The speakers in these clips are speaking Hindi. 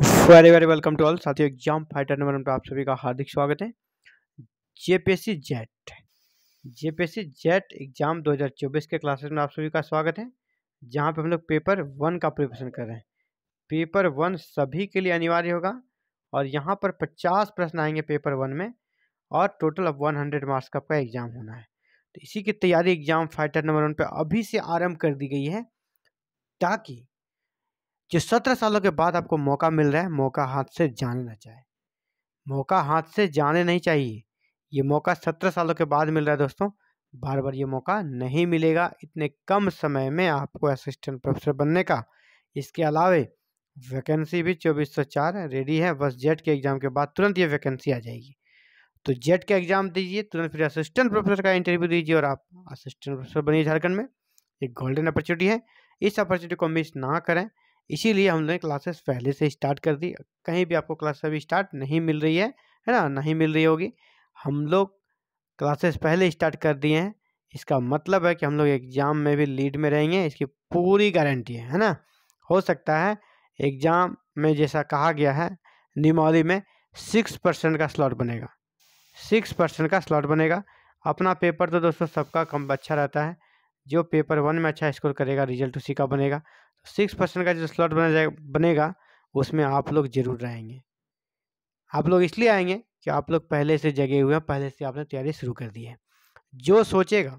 very very welcome to all साथियों एग्जाम फाइटर नंबर पर आप सभी का हार्दिक स्वागत है JPSC JET JPSC JET exam 2024 के क्लासेस में आप सभी का स्वागत है जहां पे हम लोग पेपर वन का प्रिपरेशन कर रहे हैं पेपर वन सभी के लिए अनिवार्य होगा और यहाँ पर पचास प्रश्न आएंगे पेपर वन में और टोटल अब वन हंड्रेड मार्क्स का आपका एग्जाम होना है तो इसी की तैयारी एग्जाम फाइटर नंबर वन पर अभी से आरम्भ कर दी गई है ताकि जो सत्रह सालों के बाद आपको मौका मिल रहा है मौका हाथ से जाने ना चाहे मौका हाथ से जाने नहीं चाहिए ये मौका सत्रह सालों के बाद मिल रहा है दोस्तों बार बार ये मौका नहीं मिलेगा इतने कम समय में आपको असिस्टेंट प्रोफेसर बनने का इसके अलावे वैकेंसी भी चौबीस सौ चार रेडी है बस जेट e के एग्ज़ाम के बाद तुरंत ये वैकेंसी आ जाएगी तो जेट e के एग्ज़ाम दीजिए तुरंत फिर असिस्टेंट प्रोफेसर का इंटरव्यू दीजिए और आप असिस्टेंट प्रोफेसर बनिए झारखंड में एक गोल्डन अपॉर्चुनिटी है इस अपॉर्चुनिटी को मिस ना करें इसीलिए हमने क्लासेस पहले से स्टार्ट कर दी कहीं भी आपको क्लास अभी स्टार्ट नहीं मिल रही है है ना नहीं मिल रही होगी हम लोग क्लासेस पहले स्टार्ट कर दिए हैं इसका मतलब है कि हम लोग एग्ज़ाम में भी लीड में रहेंगे इसकी पूरी गारंटी है है ना हो सकता है एग्ज़ाम में जैसा कहा गया है निमौली में सिक्स परसेंट का स्लॉट बनेगा सिक्स परसेंट का स्लॉट बनेगा अपना पेपर तो दोस्तों सबका कम अच्छा रहता है जो पेपर वन में अच्छा स्कोर करेगा रिजल्ट उसी का बनेगा सिक्स तो परसेंट का जो स्लॉट बना जाए बनेगा उसमें आप लोग जरूर आएंगे आप लोग इसलिए आएंगे कि आप लोग पहले से जगे हुए हैं पहले से आपने तैयारी शुरू कर दी है जो सोचेगा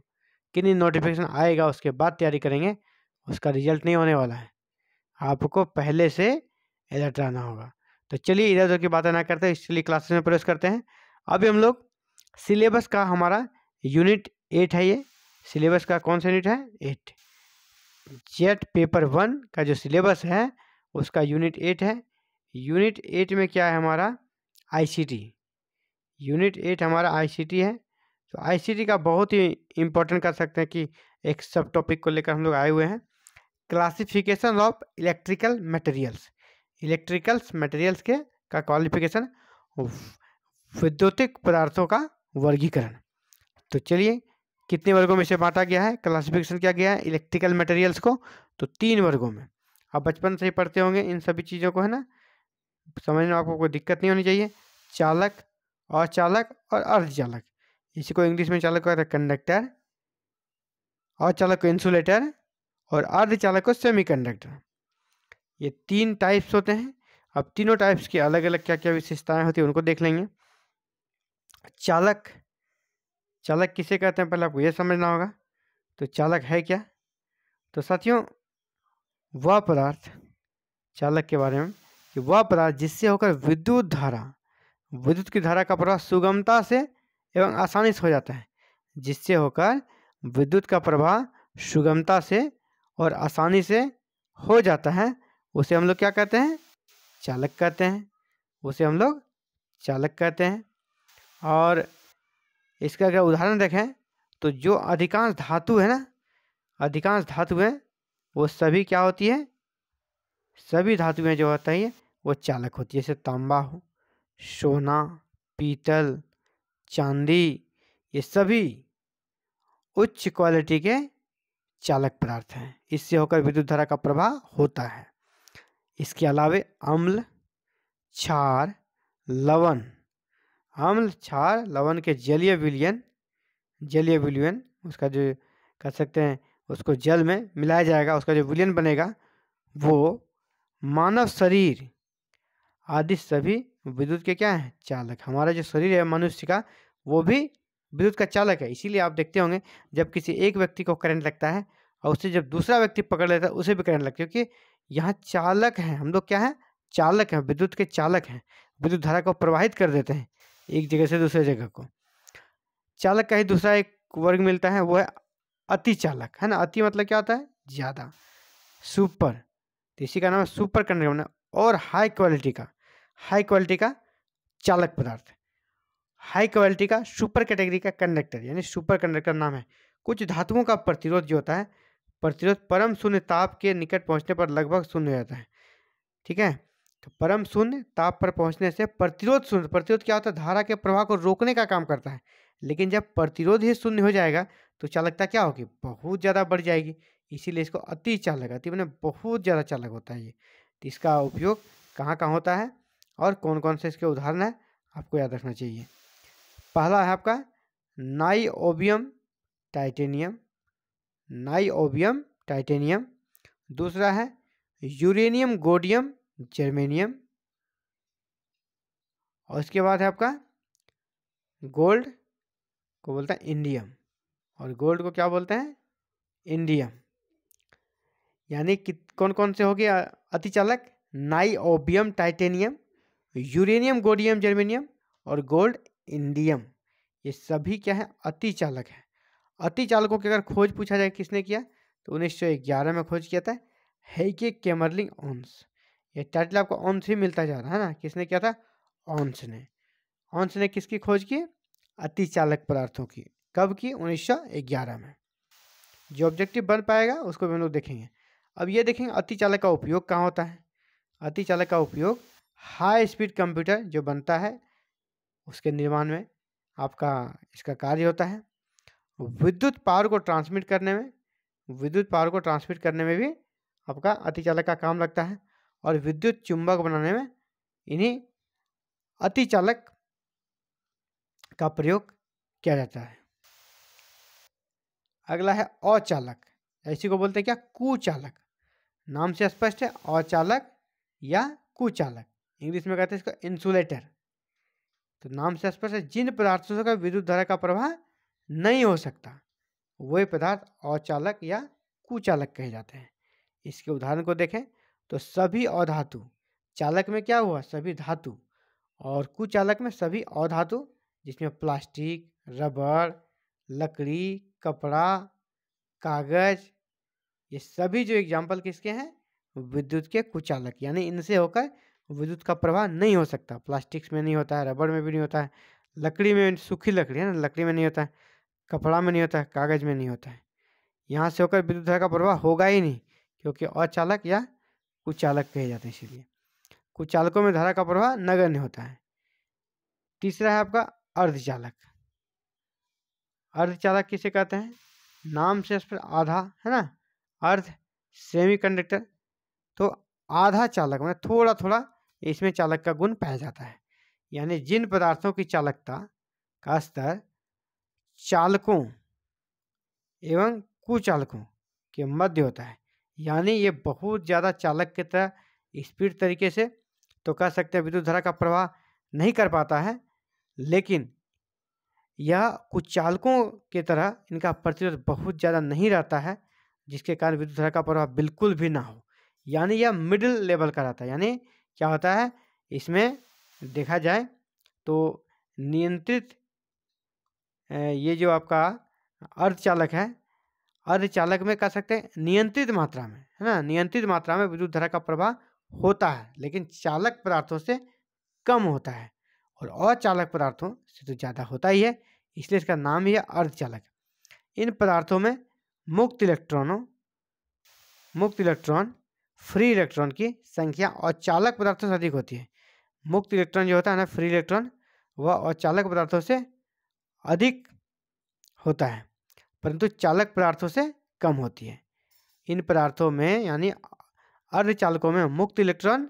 कि नहीं नोटिफिकेशन आएगा उसके बाद तैयारी करेंगे उसका रिजल्ट नहीं होने वाला है आपको पहले से अलर्ट रहना होगा तो चलिए इधर उधर की बातें ना करते इसलिए क्लासेस में प्रवेश करते हैं अभी हम लोग सिलेबस का हमारा यूनिट एट है ये सिलेबस का कौन सा यूनिट है एट जेट पेपर वन का जो सिलेबस है उसका यूनिट एट है यूनिट एट में क्या है हमारा आईसीटी यूनिट एट हमारा आईसीटी है तो आईसीटी का बहुत ही इम्पोर्टेंट कर सकते हैं कि एक सब टॉपिक को लेकर हम लोग आए हुए हैं classification of electrical materials electricals materials के का क्वालिफिकेशन विद्युतिक पदार्थों का वर्गीकरण तो चलिए कितने वर्गों में इसे बांटा गया है क्लासिफिकेशन किया गया है इलेक्ट्रिकल मटेरियल्स को तो तीन वर्गों में आप बचपन से ही पढ़ते होंगे इन सभी चीज़ों को है ना समझने में आपको कोई दिक्कत नहीं होनी चाहिए चालक अचालक और अर्धचालक इसी को इंग्लिश में चालक कहते हैं कंडक्टर अचालक को इंसुलेटर और अर्धचालक को सेमी कंडक्टर ये तीन टाइप्स होते हैं अब तीनों टाइप्स की अलग अलग क्या क्या विशेषताएं होती है उनको देख लेंगे चालक चालक किसे कहते हैं पहले आपको ये समझना होगा तो चालक है क्या तो साथियों वह पदार्थ चालक के बारे में कि वह पदार्थ जिससे होकर विद्युत धारा विद्युत की धारा का प्रवाह सुगमता से एवं आसानी से हो जाता है जिससे होकर विद्युत का प्रवाह सुगमता से और आसानी से हो जाता है उसे हम लोग क्या कहते हैं चालक कहते हैं उसे हम लोग चालक कहते हैं और इसका अगर उदाहरण देखें तो जो अधिकांश धातु है ना अधिकांश धातु हैं वो सभी क्या होती है सभी धातुएं जो होता है वो चालक होती है जैसे तांबा हो सोना पीतल चांदी ये सभी उच्च क्वालिटी के चालक पदार्थ हैं इससे होकर विद्युत धारा का प्रवाह होता है इसके अलावे अम्ल क्षार लवण अम्ल क्षार लवण के जलीय विलियन जलीय विलियन उसका जो कह सकते हैं उसको जल में मिलाया जाएगा उसका जो विलियन बनेगा वो मानव शरीर आदि सभी विद्युत के क्या हैं चालक हमारा जो शरीर है मनुष्य का वो भी विद्युत का चालक है इसीलिए आप देखते होंगे जब किसी एक व्यक्ति को करंट लगता है और उसे जब दूसरा व्यक्ति पकड़ लेता है उसे भी करंट लगता है क्योंकि यहाँ चालक है हम लोग क्या हैं चालक हैं विद्युत के चालक हैं विद्युत धारा को प्रवाहित कर देते हैं एक जगह से दूसरे जगह को चालक का ही दूसरा एक वर्ग मिलता है वो है अति चालक है ना अति मतलब क्या होता है ज़्यादा सुपर तो इसी का नाम है सुपर कंडक्टर और हाई क्वालिटी का हाई क्वालिटी का चालक पदार्थ हाई क्वालिटी का सुपर कैटेगरी का कंडक्टर यानी सुपर कंडक्टर नाम है कुछ धातुओं का प्रतिरोध जो होता है प्रतिरोध परम शून्य ताप के निकट पहुंचने पर लगभग शून्य हो जाता है ठीक है तो परम शून्य ताप पर पहुंचने से प्रतिरोध शून्य प्रतिरोध क्या होता है धारा के प्रवाह को रोकने का काम करता है लेकिन जब प्रतिरोध ही शून्य हो जाएगा तो चालकता क्या होगी बहुत ज़्यादा बढ़ जाएगी इसीलिए इसको अति चालक अति मैंने बहुत ज़्यादा चालक होता है ये तो इसका उपयोग कहाँ कहाँ होता है और कौन कौन से इसके उदाहरण है आपको याद रखना चाहिए पहला है आपका नाइओबियम टाइटेनियम नाइओबियम टाइटेनियम दूसरा है यूरेनियम गोडियम जर्मेनियम और इसके बाद है आपका गोल्ड को बोलते हैं इंडियम और गोल्ड को क्या बोलते हैं इंडियम यानी कि कौन कौन से हो अति अतिचालक नाइओबियम टाइटेनियम यूरेनियम गोडियम जर्मेनियम और गोल्ड इंडियम ये सभी क्या है अतिचालक है अतिचालकों की अगर खोज पूछा जाए किसने किया तो 1911 में खोज किया था हेके केमरलिंग ऑन्स ये टाइटल आपको ऑन्स ही मिलता जा रहा है ना किसने क्या था ऑन्स ने ऑन्स ने किसकी खोज की अति चालक पदार्थों की कब की 1911 में जो ऑब्जेक्टिव बन पाएगा उसको भी हम लोग देखेंगे अब ये देखेंगे अति चालक का उपयोग कहाँ होता है अति चालक का उपयोग हाई स्पीड कंप्यूटर जो बनता है उसके निर्माण में आपका इसका कार्य होता है विद्युत पावर को ट्रांसमिट करने में विद्युत पावर को ट्रांसमिट करने में भी आपका अति चालक का काम लगता है और विद्युत चुंबक बनाने में इन्हीं अतिचालक का प्रयोग किया जाता है अगला है अचालक ऐसी को बोलते हैं क्या कुचालक नाम से स्पष्ट है अचालक या कुचालक इंग्लिश में कहते हैं इसको इंसुलेटर तो नाम से स्पष्ट है जिन पदार्थों का विद्युत धारा का प्रवाह नहीं हो सकता वही पदार्थ अचालक या कुचालक कहे जाते हैं इसके उदाहरण को देखें तो सभी अधातु चालक में क्या हुआ सभी धातु और कुचालक में सभी अधातु जिसमें प्लास्टिक रबड़ लकड़ी कपड़ा कागज ये सभी जो एग्जाम्पल किसके हैं विद्युत के कुचालक यानी इनसे होकर विद्युत का प्रवाह नहीं हो सकता प्लास्टिक्स में नहीं होता है रबड़ में भी नहीं होता है लकड़ी में सूखी लकड़ी है ना लकड़ी में नहीं होता है कपड़ा में नहीं होता है कागज में नहीं होता है यहाँ से होकर विद्युत का प्रवाह होगा ही नहीं क्योंकि अचालक या कुचालक कहे जाते हैं इसीलिए कुचालकों में धारा का प्रवाह नगण्य होता है तीसरा है आपका अर्धचालक अर्धचालक किसे कहते हैं नाम से स्पष्ट आधा है ना अर्ध सेमी कंडक्टर तो आधा चालक मतलब थोड़ा थोड़ा इसमें चालक का गुण पाया जाता है यानी जिन पदार्थों की चालकता का स्तर चालकों एवं कुचालकों के मध्य होता है यानी ये बहुत ज़्यादा चालक की तरह स्पीड तरीके से तो कह सकते हैं विद्युत धारा का प्रवाह नहीं कर पाता है लेकिन यह कुछ चालकों की तरह इनका प्रतिरोध बहुत ज़्यादा नहीं रहता है जिसके कारण विद्युत धारा का प्रवाह बिल्कुल भी ना हो यानी यह मिडिल लेवल का रहता है यानी क्या होता है इसमें देखा जाए तो नियंत्रित ये जो आपका अर्धचालक है अर्धचालक में कह सकते हैं नियंत्रित मात्रा में है ना नियंत्रित मात्रा में विद्युत धारा का प्रवाह होता है लेकिन चालक पदार्थों से कम होता है और अचालक पदार्थों से तो ज़्यादा होता ही है इसलिए इसका नाम ही है अर्धचालक इन पदार्थों में मुक्त इलेक्ट्रॉनों मुक्त इलेक्ट्रॉन फ्री इलेक्ट्रॉन की संख्या और चालक पदार्थों से अधिक होती है मुक्त इलेक्ट्रॉन जो होता है ना फ्री इलेक्ट्रॉन वह अचालक पदार्थों से अधिक होता है परंतु चालक पदार्थों से कम होती है इन पदार्थों में यानी अर्धचालकों में मुक्त इलेक्ट्रॉन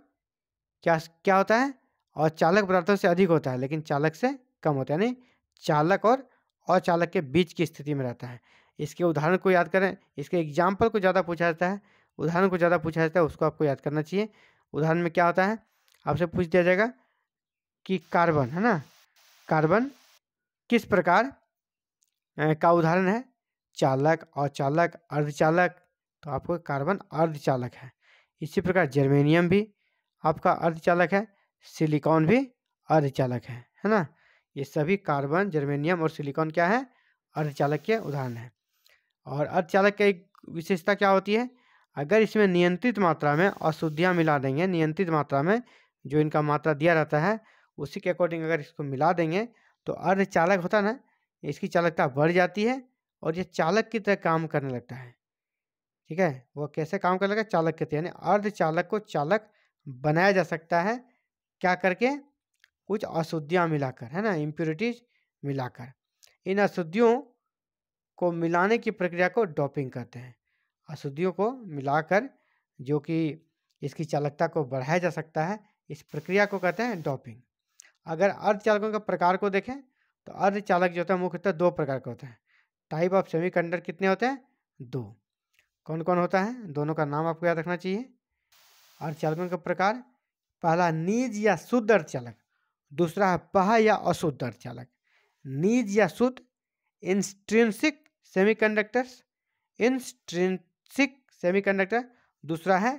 क्या क्या होता है और चालक पदार्थों से अधिक होता है लेकिन चालक से कम होता है यानी चालक और अचालक के बीच की स्थिति में रहता है इसके उदाहरण को याद करें इसके एग्जाम्पल को ज़्यादा पूछा जाता है उदाहरण को ज़्यादा पूछा जाता है उसको आपको याद करना चाहिए उदाहरण में क्या होता है आपसे पूछ दिया जाएगा कि कार्बन है ना कार्बन किस प्रकार का उदाहरण है चालक अचालक अर्धचालक तो आपका कार्बन अर्धचालक है इसी प्रकार जर्मेनियम भी आपका अर्धचालक है सिलिकॉन भी अर्धचालक है है ना ये सभी कार्बन जर्मेनियम और सिलिकॉन क्या है अर्धचालक के उदाहरण है और अर्धचालक की एक विशेषता क्या होती है अगर इसमें नियंत्रित मात्रा में अशुद्धियाँ मिला देंगे नियंत्रित मात्रा में जो इनका मात्रा दिया रहता है उसी के अकॉर्डिंग अगर इसको मिला देंगे तो अर्धचालक होता ना इसकी चालकता बढ़ जाती है और ये चालक की तरह काम करने लगता है ठीक है वो कैसे काम करने लगता है चालक की तरह यानी अर्ध चालक को चालक बनाया जा सकता है क्या करके कुछ अशुद्धियाँ मिलाकर है ना इम्प्योरिटीज मिलाकर इन अशुद्धियों को मिलाने की प्रक्रिया को डॉपिंग कहते हैं अशुद्धियों को मिलाकर जो कि इसकी चालकता को बढ़ाया जा सकता है इस प्रक्रिया को कहते हैं डॉपिंग अगर अर्धचालकों के प्रकार को देखें तो अर्धचालक जो होता है मुख्यतः दो प्रकार के होते हैं टाइप ऑफ कंडक्टर कितने होते हैं दो कौन कौन होता है दोनों का नाम आपको याद रखना चाहिए और चालकों का प्रकार पहला निज या शुद्ध अर्चालक दूसरा है पहा या अशुद्ध चालक निज या शुद्ध इंस्ट्रेंसिक सेमीकंडक्टर्स इंस्ट्रेंसिक सेमीकंडक्टर दूसरा है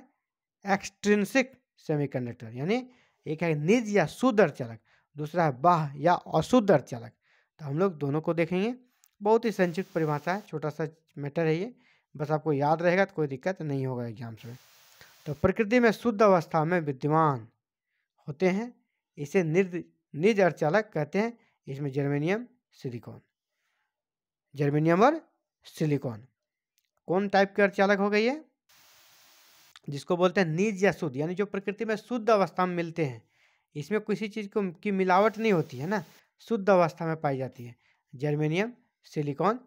एक्सट्रेंसिक सेमीकंडक्टर यानी एक है निज या शुद्ध अर्चालक दूसरा है बाह या अशुद्ध अर्चालक तो हम लोग दोनों को देखेंगे बहुत ही संक्षिप्त परिभाषा है छोटा सा मैटर है ये बस आपको याद रहेगा तो कोई दिक्कत नहीं होगा एग्जाम्स में तो प्रकृति में शुद्ध अवस्था में विद्यमान होते हैं इसे निर्द निज अर्चालक कहते हैं इसमें जर्मेनियम सिलिकॉन जर्मेनियम और सिलिकॉन कौन टाइप के अर्चालक हो गई है जिसको बोलते हैं निज या शुद्ध यानी जो प्रकृति में शुद्ध अवस्था में मिलते हैं इसमें किसी चीज़ को की मिलावट नहीं होती है ना शुद्ध अवस्था में पाई जाती है जर्मेनियम सिलिकॉन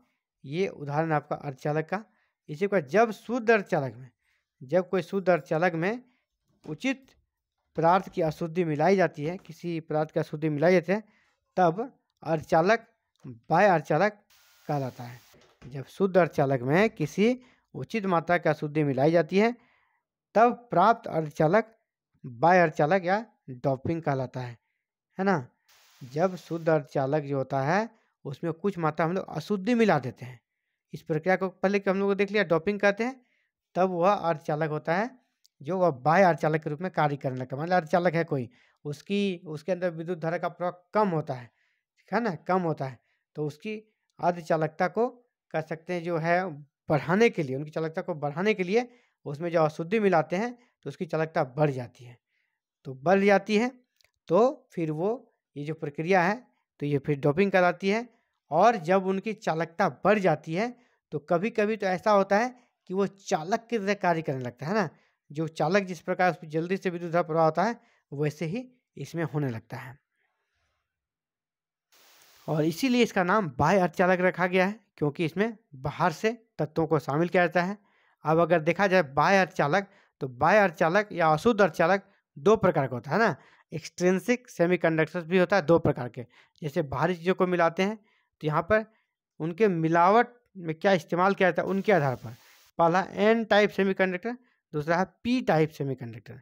ये उदाहरण आपका अर्धचालक का इसी प्रकार जब शुद्ध अर्धचालक में जब कोई शुद्ध अर्धचालक में उचित पदार्थ की अशुद्धि मिलाई जाती है किसी पदार्थ की अशुद्धि मिलाई जाती है तब अर्धचालक बाय अर्धचालक कहलाता है जब शुद्ध अर्धचालक में किसी उचित मात्रा की अशुद्धि मिलाई जाती है तब प्राप्त अर्धचालक बाय अर्धचालक या डॉपिंग कहलाता है है ना जब शुद्ध अर्धचालक जो होता है उसमें कुछ मात्रा हम लोग अशुद्धि मिला देते हैं इस प्रक्रिया को पहले हम लोग देख लिया डॉपिंग कहते हैं तब वह अर्धचालक होता है जो वह बाह्य अर्धचालक के रूप में कार्य करने लगता है मतलब अर्धचालक है कोई उसकी उसके अंदर विद्युत धारा का प्रभाव कम होता है ठीक है ना कम होता है तो उसकी अर्धचालकता को कह सकते हैं जो है बढ़ाने के लिए उनकी चालकता को बढ़ाने के लिए उसमें जो अशुद्धि मिलाते हैं तो उसकी चालकता बढ़ जाती है तो बढ़ जाती है तो फिर वो ये जो प्रक्रिया है तो ये फिर डोपिंग कराती है और जब उनकी चालकता बढ़ जाती है तो कभी कभी तो ऐसा होता है कि वो चालक की तरह कार्य करने लगता है ना जो चालक जिस प्रकार उस पर जल्दी से विद्युत प्रवाह होता है वैसे ही इसमें होने लगता है और इसीलिए इसका नाम बाह्य अर्थचालक रखा गया है क्योंकि इसमें बाहर से तत्वों को शामिल किया जाता है अब अगर देखा जाए बाह्य अर्थचालक तो बाह्य अर्थचालक या अशुद्ध अर्थचालक दो प्रकार का होता है ना एक्सट्रेंसिक सेमीकंडक्टर्स भी होता है दो प्रकार के जैसे बाहरी चीज़ों को मिलाते हैं तो यहाँ पर उनके मिलावट में क्या इस्तेमाल किया जाता है उनके आधार पर पहला एन टाइप सेमीकंडक्टर दूसरा है पी टाइप सेमीकंडक्टर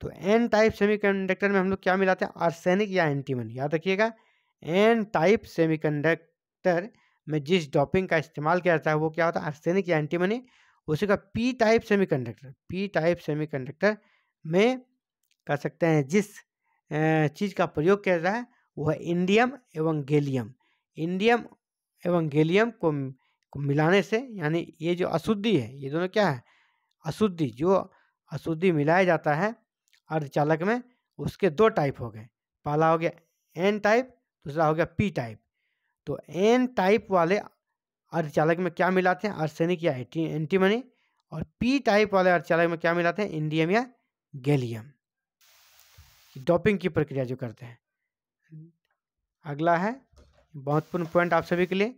तो एन टाइप सेमीकंडक्टर में हम लोग क्या मिलाते हैं आर्सेनिक या एंटीमन याद रखिएगा एन टाइप सेमीकंडक्टर में जिस डॉपिंग का इस्तेमाल किया जाता है वो क्या होता है आर्सेनिक या एंटीमनी उसी का P type semiconductor P type semiconductor में कह सकते हैं जिस चीज़ का प्रयोग किया जाता है वह इंडियम एवं गैलियम इंडियम एवं गैलियम को, को मिलाने से यानी ये जो अशुद्धि है ये दोनों क्या है अशुद्धि जो अशुद्धि मिलाया जाता है अर्धचालक में उसके दो टाइप हो गए पहला हो गया एन टाइप दूसरा हो गया पी टाइप तो एन टाइप वाले अर्धचालक में क्या मिलाते हैं आर्सेनिक या एंटीमनी और पी टाइप वाले अर्धचालक में क्या मिलाते हैं इंडियम या गैलियम डॉपिंग की प्रक्रिया जो करते हैं अगला है महत्वपूर्ण पॉइंट आप सभी के लिए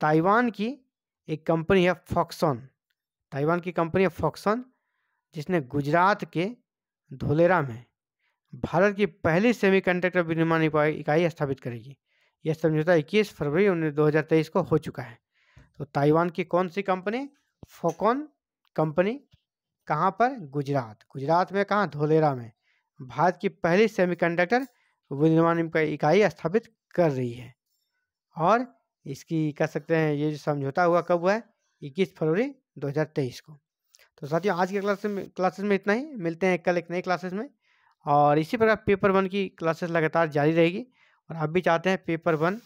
ताइवान की एक कंपनी है फॉक्सॉन ताइवान की कंपनी है फॉक्सॉन जिसने गुजरात के धोलेरा में भारत की पहली सेमीकंडक्टर विनिर्माण इकाई स्थापित करेगी यह समझौता 21 फरवरी उन्नीस 2023 को हो चुका है तो ताइवान की कौन सी कंपनी फोकॉन कंपनी कहाँ पर गुजरात गुजरात में कहाँ धोलेरा में भारत की पहली सेमीकंडक्टर विनिर्माण इकाई स्थापित कर रही है और इसकी कह सकते हैं ये जो समझौता हुआ कब हुआ है इक्कीस फरवरी 2023 को तो साथियों आज के क्लास में क्लासेस में इतना ही मिलते हैं कल एक नए क्लासेस में और इसी प्रकार पेपर वन की क्लासेस लगातार जारी रहेगी और आप भी चाहते हैं पेपर वन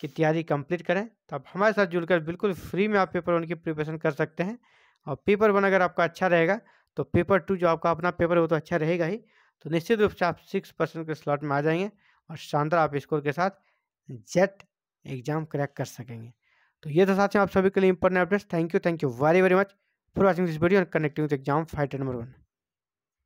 की तैयारी कंप्लीट करें तो आप हमारे साथ जुड़कर बिल्कुल फ्री में आप पेपर वन की प्रिपरेशन कर सकते हैं और पेपर वन अगर आपका अच्छा रहेगा तो पेपर टू जो आपका अपना पेपर वो तो अच्छा रहेगा ही तो निश्चित रूप से आप सिक्स परसेंट के स्लॉट में आ जाएंगे और शानदार आप स्कोर के साथ जेट एग्जाम क्रैक कर सकेंगे तो ये तो साथ आप सभी के लिए important updates thank you thank you very very much for watching this video and connecting with exam fighter number one